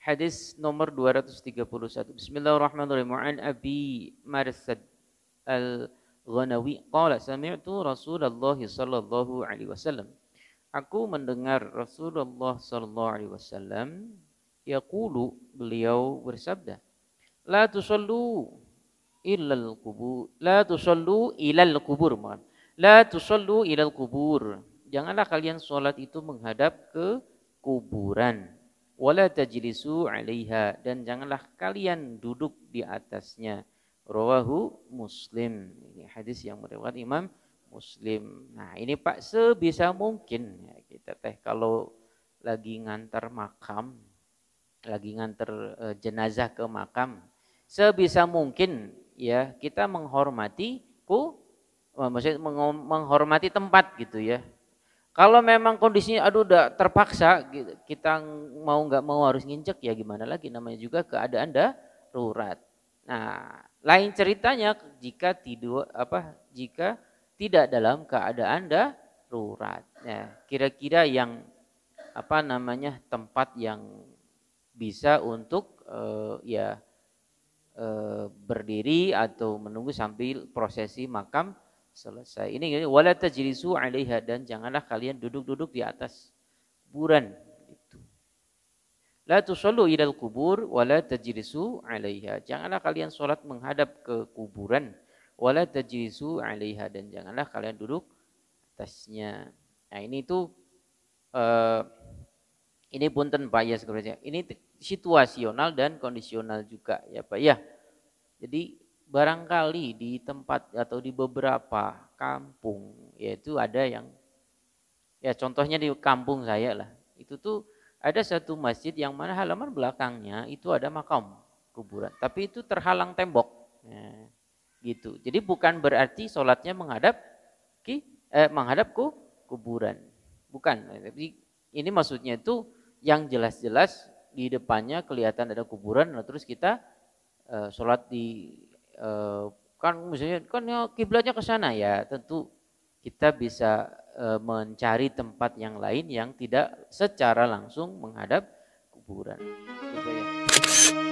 Hadis nomor 231. Bismillahirrahmanirrahim. An Abi Marsad Al-Ghanawi qala sami'tu Rasulullah sallallahu alaihi wasallam. Aku mendengar Rasulullah sallallahu alaihi wasallam yaqulu beliau bersabda, "La tusallu ilal kubur. La tusallu ilal kubur, man. La tusallu ilal kubur. Janganlah kalian sholat itu menghadap ke kuburan wala tajlisu 'alaiha dan janganlah kalian duduk di atasnya. Rawahu Muslim. Ini hadis yang meriwayatkan Imam Muslim. Nah, ini Pak sebisa mungkin ya, kita teh kalau lagi ngantar makam, lagi ngantar e, jenazah ke makam, sebisa mungkin ya kita menghormati ku e, maksudnya menghormati tempat gitu ya. Kalau memang kondisinya aduh udah terpaksa gitu, kita mau nggak mau harus nginjek ya gimana lagi namanya juga keadaan darurat. Nah, lain ceritanya jika tidur apa jika tidak dalam keadaan darurat. Nah, kira-kira yang apa namanya tempat yang bisa untuk uh, ya uh, berdiri atau menunggu sambil prosesi makam selesai. Ini wala tajlisu 'alaiha dan janganlah kalian duduk-duduk di atas kuburan itu. La tusallu ilal kubur wala tajlisu 'alaiha. Janganlah kalian salat menghadap ke kuburan wala tajlisu 'alaiha dan janganlah kalian duduk atasnya. Nah, ini itu uh, eh, ini punten Pak ya sebenarnya. Ini situasional dan kondisional juga ya Pak ya. Jadi barangkali di tempat atau di beberapa kampung yaitu ada yang ya contohnya di kampung saya lah itu tuh ada satu masjid yang mana halaman belakangnya itu ada makam kuburan tapi itu terhalang tembok ya, gitu jadi bukan berarti sholatnya menghadap ki eh, menghadap ku kuburan bukan tapi ini maksudnya itu yang jelas-jelas di depannya kelihatan ada kuburan lalu nah terus kita uh, sholat di Eh, kan misalnya kan ya kiblatnya ke sana ya tentu kita bisa eh, mencari tempat yang lain yang tidak secara langsung menghadap kuburan. Gitu ya.